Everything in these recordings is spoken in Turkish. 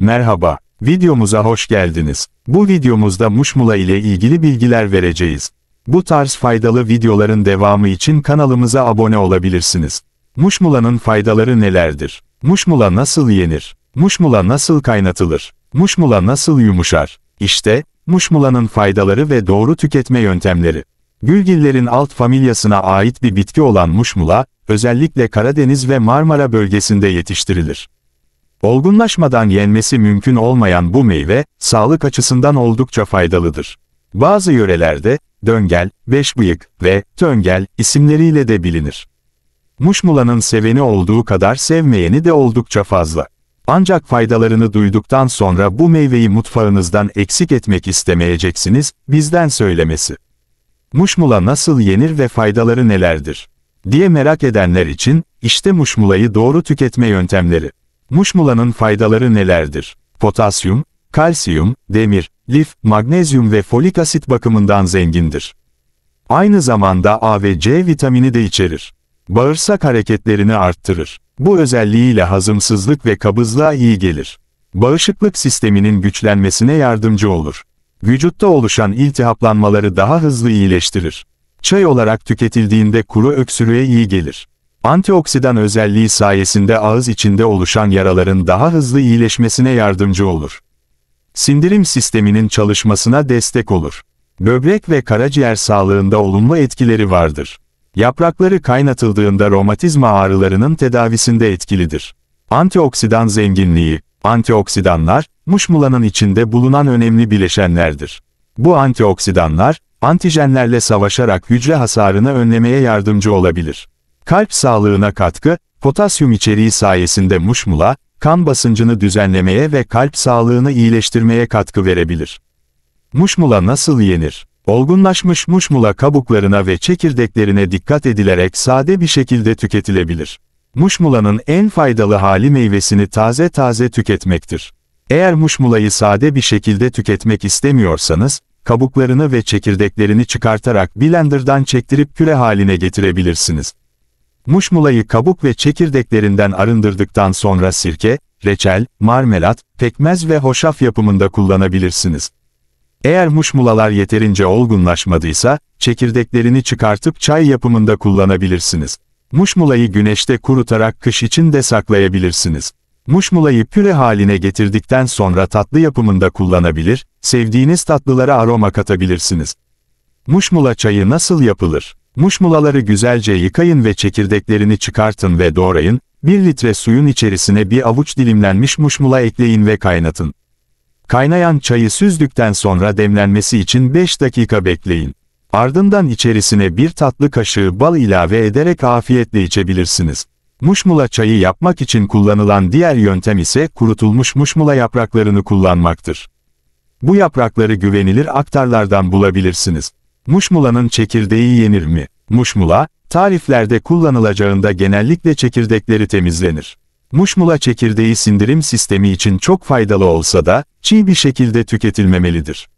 Merhaba, videomuza hoş geldiniz. Bu videomuzda muşmula ile ilgili bilgiler vereceğiz. Bu tarz faydalı videoların devamı için kanalımıza abone olabilirsiniz. Muşmula'nın faydaları nelerdir? Muşmula nasıl yenir? Muşmula nasıl kaynatılır? Muşmula nasıl yumuşar? İşte, muşmulanın faydaları ve doğru tüketme yöntemleri. Gülgillerin alt familyasına ait bir bitki olan muşmula, özellikle Karadeniz ve Marmara bölgesinde yetiştirilir. Olgunlaşmadan yenmesi mümkün olmayan bu meyve, sağlık açısından oldukça faydalıdır. Bazı yörelerde, döngel, beşbıyık ve töngel isimleriyle de bilinir. Muşmula'nın seveni olduğu kadar sevmeyeni de oldukça fazla. Ancak faydalarını duyduktan sonra bu meyveyi mutfağınızdan eksik etmek istemeyeceksiniz, bizden söylemesi. Muşmula nasıl yenir ve faydaları nelerdir? diye merak edenler için, işte muşmulayı doğru tüketme yöntemleri. Muşmula'nın faydaları nelerdir? Potasyum, kalsiyum, demir, lif, magnezyum ve folik asit bakımından zengindir. Aynı zamanda A ve C vitamini de içerir. Bağırsak hareketlerini arttırır. Bu özelliğiyle hazımsızlık ve kabızlığa iyi gelir. Bağışıklık sisteminin güçlenmesine yardımcı olur. Vücutta oluşan iltihaplanmaları daha hızlı iyileştirir. Çay olarak tüketildiğinde kuru öksürüğe iyi gelir. Antioksidan özelliği sayesinde ağız içinde oluşan yaraların daha hızlı iyileşmesine yardımcı olur. Sindirim sisteminin çalışmasına destek olur. Böbrek ve karaciğer sağlığında olumlu etkileri vardır. Yaprakları kaynatıldığında romatizma ağrılarının tedavisinde etkilidir. Antioksidan zenginliği, antioksidanlar, muşmulanın içinde bulunan önemli bileşenlerdir. Bu antioksidanlar, antijenlerle savaşarak hücre hasarını önlemeye yardımcı olabilir. Kalp sağlığına katkı, potasyum içeriği sayesinde muşmula, kan basıncını düzenlemeye ve kalp sağlığını iyileştirmeye katkı verebilir. Muşmula nasıl yenir? Olgunlaşmış muşmula kabuklarına ve çekirdeklerine dikkat edilerek sade bir şekilde tüketilebilir. Muşmulanın en faydalı hali meyvesini taze taze tüketmektir. Eğer muşmulayı sade bir şekilde tüketmek istemiyorsanız, kabuklarını ve çekirdeklerini çıkartarak blenderdan çektirip püre haline getirebilirsiniz. Muşmulayı kabuk ve çekirdeklerinden arındırdıktan sonra sirke, reçel, marmelat, pekmez ve hoşaf yapımında kullanabilirsiniz. Eğer muşmulalar yeterince olgunlaşmadıysa, çekirdeklerini çıkartıp çay yapımında kullanabilirsiniz. Muşmulayı güneşte kurutarak kış için de saklayabilirsiniz. Muşmulayı püre haline getirdikten sonra tatlı yapımında kullanabilir, sevdiğiniz tatlılara aroma katabilirsiniz. Muşmula çayı nasıl yapılır? Muşmulaları güzelce yıkayın ve çekirdeklerini çıkartın ve doğrayın, 1 litre suyun içerisine bir avuç dilimlenmiş muşmula ekleyin ve kaynatın. Kaynayan çayı süzdükten sonra demlenmesi için 5 dakika bekleyin. Ardından içerisine bir tatlı kaşığı bal ilave ederek afiyetle içebilirsiniz. Muşmula çayı yapmak için kullanılan diğer yöntem ise kurutulmuş muşmula yapraklarını kullanmaktır. Bu yaprakları güvenilir aktarlardan bulabilirsiniz. Muşmula'nın çekirdeği yenir mi? Muşmula, tariflerde kullanılacağında genellikle çekirdekleri temizlenir. Muşmula çekirdeği sindirim sistemi için çok faydalı olsa da, çiğ bir şekilde tüketilmemelidir.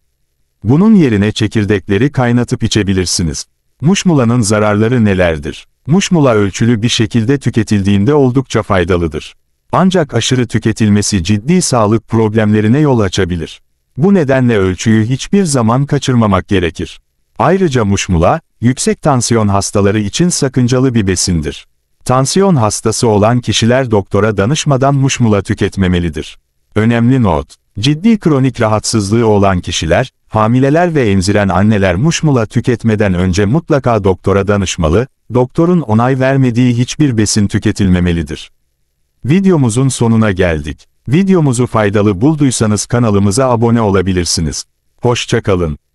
Bunun yerine çekirdekleri kaynatıp içebilirsiniz. Muşmulanın zararları nelerdir? Muşmula ölçülü bir şekilde tüketildiğinde oldukça faydalıdır. Ancak aşırı tüketilmesi ciddi sağlık problemlerine yol açabilir. Bu nedenle ölçüyü hiçbir zaman kaçırmamak gerekir. Ayrıca muşmula, yüksek tansiyon hastaları için sakıncalı bir besindir. Tansiyon hastası olan kişiler doktora danışmadan muşmula tüketmemelidir. Önemli not, ciddi kronik rahatsızlığı olan kişiler, hamileler ve emziren anneler muşmula tüketmeden önce mutlaka doktora danışmalı, doktorun onay vermediği hiçbir besin tüketilmemelidir. Videomuzun sonuna geldik. Videomuzu faydalı bulduysanız kanalımıza abone olabilirsiniz. Hoşçakalın.